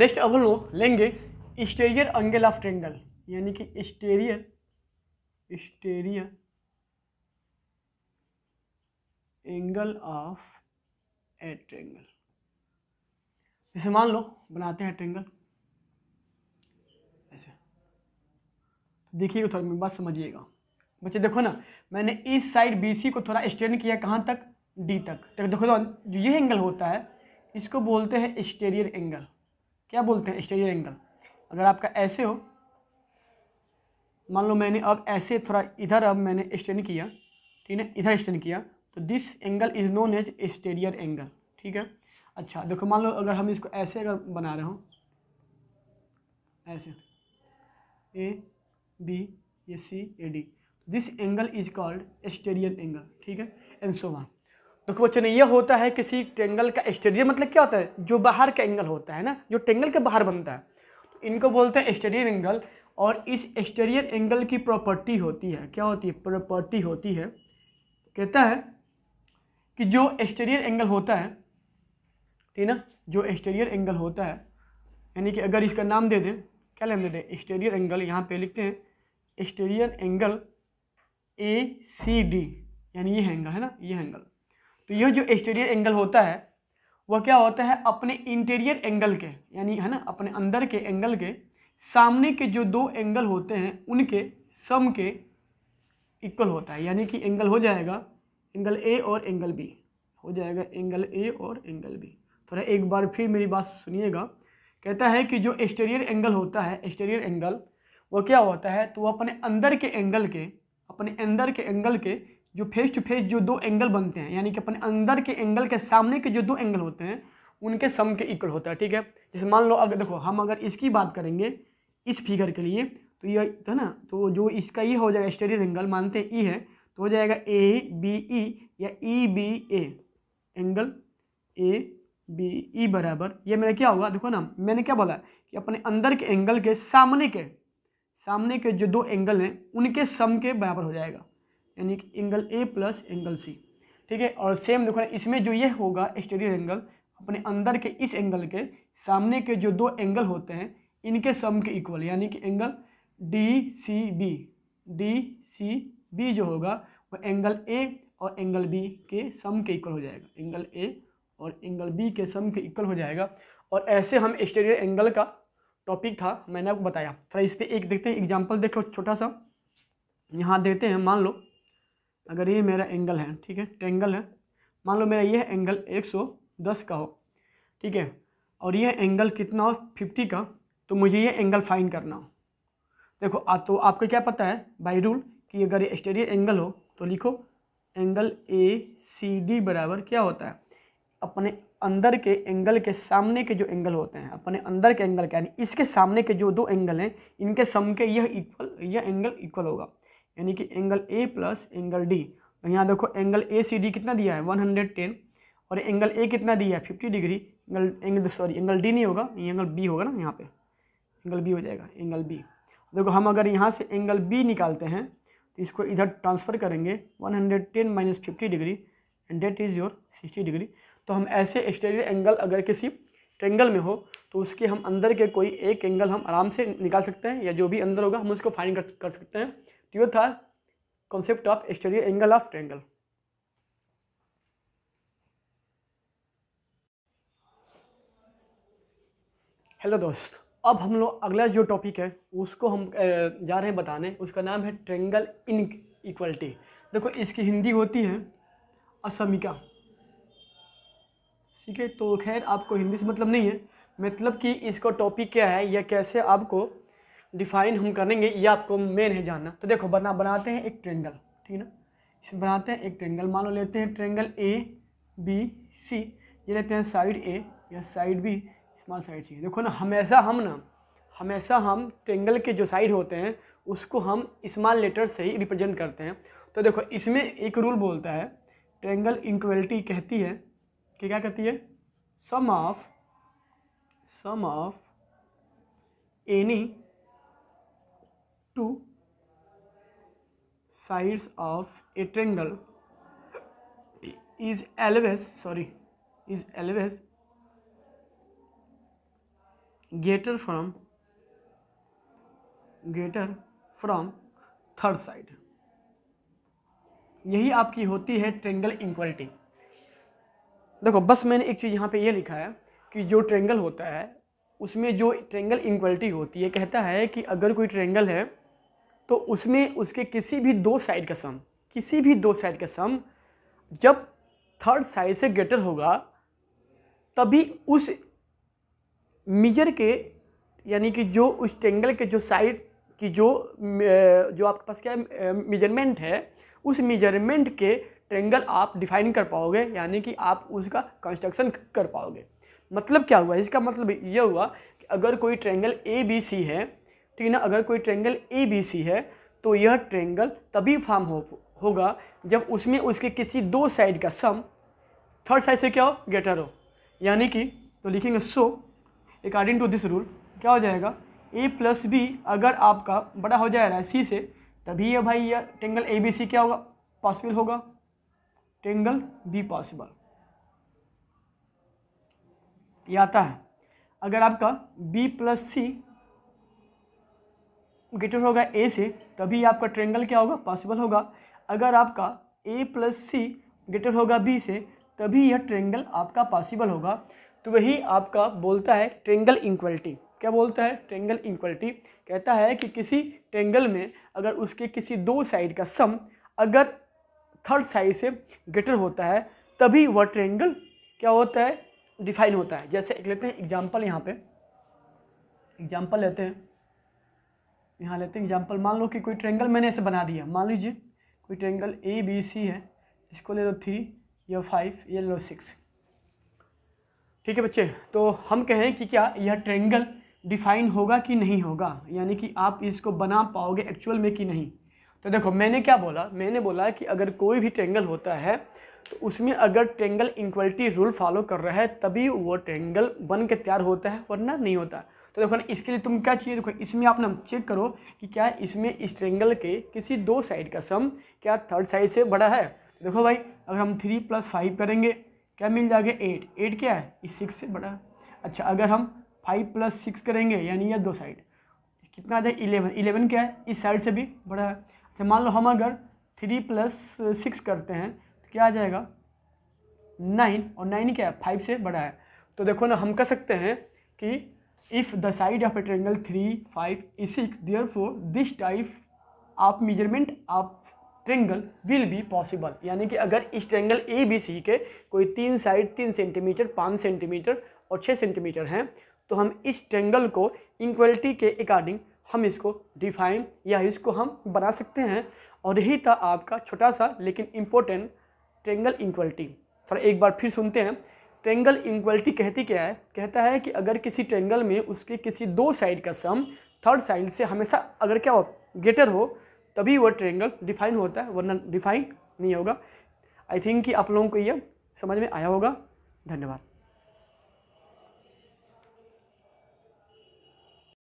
next अब हम लोग लेंगे स्टेरियर एंगल ऑफ ट्रेंगल यानी कि exterior exterior angle of a triangle जैसे मान लो बनाते हैं ट्रेंगल ऐसे देखिए देखिएगा थोड़ा मेरी बात समझिएगा बच्चे देखो ना मैंने इस साइड सी को थोड़ा स्टेन किया कहाँ तक डी तक तो देखो जो ये एंगल होता है इसको बोलते हैं स्टेरियर एंगल क्या बोलते हैं एक्सटेरियर एंगल अगर आपका ऐसे हो मान लो मैंने अब ऐसे थोड़ा इधर अब मैंने एक्सटेंड किया ठीक है इधर एक्सटेंड किया तो this angle is known as exterior angle ठीक है अच्छा देखो मान लो अगर हम इसको ऐसे अगर बना रहे हो ऐसे A B A C A D this angle is called exterior angle ठीक है एंड सो वन देखो तो बच्चों ने यह होता है किसी ट्रेंगल का स्टेडियम मतलब क्या होता है जो बाहर का एंगल होता है ना जो ट्रेंगल के बाहर बनता है तो इनको बोलते हैं एक्सटेरियर एंगल और इस एक्सटेरियर एंगल की प्रॉपर्टी होती है क्या होती है प्रॉपर्टी होती है कहता है कि जो एक्सटेरियर एंगल होता है ठीक ना जो एक्सटेरियर एंगल होता है यानी कि अगर इसका नाम दे दें क्या नाम दे दें एक्सटेरियर एंगल यहाँ पे लिखते हैं exterior angle A C D यानी ये एंगल है ना ये एंगल तो यह जो एक्सटीरियर एंगल होता है वह क्या होता है अपने इंटीरियर एंगल के यानी है ना अपने अंदर के एंगल के सामने के जो दो एंगल होते हैं उनके सम के इक्वल होता है यानी कि एंगल हो जाएगा एंगल ए और एंगल बी हो जाएगा एंगल ए और एंगल बी थोड़ा एक बार फिर मेरी बात सुनिएगा कहता है कि जो एक्सटीरियर एंगल होता है एक्सटीरियर एंगल वो क्या होता है तो वो अपने अंदर के एंगल के अपने अंदर के एंगल के जो फेस टू फेस जो दो एंगल बनते हैं यानी कि अपने अंदर के एंगल के सामने के जो दो एंगल होते हैं उनके सम के इक्वल होता है ठीक है जैसे मान लो अगर देखो हम अगर इसकी बात करेंगे इस फिगर के लिए तो ये तो है ना तो जो इसका ये हो जाएगा स्टेडियर एंगल मानते हैं ई e है तो हो जाएगा ए बी ई या E B A angle A B E बराबर ये मैंने क्या होगा देखो ना मैंने क्या बोला कि अपने अंदर के एंगल के सामने के सामने के जो दो एंगल हैं उनके सम के बराबर हो जाएगा यानी कि angle A plus angle C ठीक है और सेम देखो इसमें जो ये होगा एक्सटीरियर एंगल अपने अंदर के इस एंगल के सामने के जो दो एंगल होते हैं इनके सम के इक्वल यानी कि angle D C B D C B जो होगा वो एंगल ए और एंगल बी के सम के इक्वल हो जाएगा एंगल ए और एंगल बी के सम के इक्वल हो जाएगा और ऐसे हम एक्सटीरियर एंगल का टॉपिक था मैंने आपको बताया थोड़ा इस पर एक देखते हैं एग्जाम्पल देख लो छोटा सा यहाँ देते हैं मान लो अगर ये मेरा एंगल है ठीक है टेंगल है मान लो मेरा यह एंगल 110 का हो ठीक है और यह एंगल कितना हो 50 का तो मुझे यह एंगल फाइन करना हो देखो आ तो आपको क्या पता है बाई रूल कि अगर ये स्टेरियर एंगल हो तो लिखो एंगल ए सी डी बराबर क्या होता है अपने अंदर के एंगल के सामने के जो एंगल होते हैं अपने अंदर के एंगल के यानी इसके सामने के जो दो एंगल हैं इनके सम के यह इक्वल यह एंगल इक्वल होगा यानी कि angle A plus angle D तो यहाँ देखो एंगल ए सी डी कितना दिया है 110 और एंगल ए कितना दिया है 50 degree angle angle sorry angle D नहीं होगा ये एंगल बी होगा ना यहाँ पे एंगल बी हो जाएगा एंगल बी देखो हम अगर यहाँ से एंगल बी निकालते हैं तो इसको इधर ट्रांसफ़र करेंगे 110 hundred ten minus fifty degree and that is your sixty degree तो हम ऐसे एक्सटेरियर एंगल अगर किसी ट्रेंगल में हो तो उसके हम अंदर के कोई एक एंगल हम आराम से निकाल सकते हैं या जो भी अंदर होगा हम उसको फाइंड कर सकते हैं ट्वेल्थ था concept of exterior angle of triangle hello दोस्त अब हम लोग अगला जो टॉपिक है उसको हम जा रहे हैं बताने उसका नाम है ट्रेंगल इन इक्वलिटी देखो इसकी हिंदी होती है असमिका ठीक है तो खैर आपको हिंदी से मतलब नहीं है मतलब कि इसका टॉपिक क्या है या कैसे आपको डिफाइन हम करेंगे ये आपको मेन है जानना तो देखो बना बनाते हैं एक ट्रेंगल ठीक है ना इसमें बनाते हैं एक ट्रेंगल मान लो लेते हैं ट्रेंगल ए बी सी ये लेते हैं साइड ए या side B small side C देखो ना हमेशा हम ना हमेशा हम ट्रेंगल के जो साइड होते हैं उसको हम स्मॉल लेटर से ही रिप्रेजेंट करते हैं तो देखो इसमें एक रूल बोलता है ट्रेंगल इनक्वलिटी कहती है कि क्या कहती है sum of sum of any two sides of a triangle is always sorry is always greater from greater from third side यही आपकी होती है ट्रेंगल इक्वलिटी देखो बस मैंने एक चीज़ यहाँ पे ये लिखा है कि जो ट्रेंगल होता है उसमें जो ट्रेंगल इक्वलिटी होती है कहता है कि अगर कोई ट्रेंगल है तो उसमें उसके किसी भी दो साइड का सम किसी भी दो साइड का सम जब थर्ड साइड से ग्रेटर होगा तभी उस मीजर के यानी कि जो उस टेंगल के जो साइड की जो जो आपके पास क्या मेजरमेंट है उस मेजरमेंट के ट्रेंगल आप डिफाइन कर पाओगे यानी कि आप उसका कंस्ट्रक्शन कर पाओगे मतलब क्या हुआ इसका मतलब यह हुआ कि अगर कोई ट्रेंगल ए बी सी है ठीक है ना अगर कोई ट्रेंगल ए बी सी है तो यह ट्रेंगल तभी फॉर्म हो होगा जब उसमें उसके किसी दो साइड का सम थर्ड साइड से क्या हो ग्रेटर हो यानी कि तो लिखेंगे so according to this rule क्या हो जाएगा ए प्लस बी अगर आपका बड़ा हो जा रहा है सी से तभी यह भाई यह ट्रेंगल ए बी सी क्या होगा पॉसिबल होगा ट्रेंगल बी पॉसिबल यह आता है अगर आपका बी प्लस सी गेटेड होगा ए से तभी आपका ट्रेंगल क्या होगा पॉसिबल होगा अगर आपका ए प्लस सी गेटेड होगा बी से तभी यह ट्रेंगल आपका पॉसिबल होगा तो वही आपका बोलता है ट्रेंगल इक्वलिटी क्या बोलता है ट्रेंगल इक्वलिटी कहता है कि किसी ट्रेंगल में अगर उसके किसी दो साइड का सम अगर थर्ड साइड से ग्रेटर होता है तभी वह ट्रेंगल क्या होता है डिफाइन होता है जैसे लेते हैं एग्जाम्पल यहाँ पे एग्जाम्पल लेते हैं यहाँ लेते हैं एग्जाम्पल मान लो कि कोई ट्रेंगल मैंने ऐसे बना दिया मान लीजिए कोई ट्रेंगल ए बी सी है इसको ले लो थ्री या फाइव या ले लो सिक्स ठीक है बच्चे तो हम कहें कि क्या यह ट्रेंगल डिफाइन होगा कि नहीं होगा यानी कि आप इसको बना पाओगे एक्चुअल में कि नहीं तो देखो मैंने क्या बोला मैंने बोला कि अगर कोई भी ट्रेंगल होता है तो उसमें अगर ट्रेंगल इक्वलिटी रूल फॉलो कर रहा है तभी वो ट्रेंगल बन के तैयार होता है वरना नहीं होता है तो देखो ना इसके लिए तुम क्या चाहिए देखो इसमें आप ना चेक करो कि क्या इसमें इस ट्रेंगल के किसी दो साइड का सम क्या थर्ड साइड से बड़ा है तो देखो भाई अगर हम थ्री प्लस फाइव करेंगे क्या मिल जाएगा एट एट क्या है इस सिक्स से बड़ा है अच्छा अगर हम फाइव प्लस सिक्स करेंगे यानी यह दो साइड कितना आ जाए इलेवन इलेवन क्या है इस साइड से भी बड़ा है अच्छा मान लो हम अगर थ्री प्लस सिक्स करते हैं तो क्या आ जाएगा नाइन और नाइन क्या है फाइव से बड़ा है तो देखो ना हम कह सकते हैं कि the side of a triangle three five 5 six there four this type of measurement of triangle will be possible यानी कि अगर इस ट्रेंगल ए बी सी के कोई तीन साइड तीन सेंटीमीटर पाँच सेंटीमीटर और छः सेंटीमीटर हैं तो हम इस ट्रेंगल को इक्वलिटी के अकॉर्डिंग हम इसको डिफाइन या इसको हम बना सकते हैं और यही था आपका छोटा सा लेकिन इम्पोर्टेंट ट्रेंगल इक्वलिटी थोड़ा एक बार फिर सुनते हैं ट्रेंगल इक्वलिटी कहती क्या है कहता है कि अगर किसी ट्रेंगल में उसके किसी दो साइड का सम थर्ड साइड से हमेशा अगर क्या हो ग्रेटर हो तभी वह ट्रेंगल डिफाइन होता है वरना डिफाइन नहीं होगा आई थिंक कि आप लोगों को यह समझ में आया होगा धन्यवाद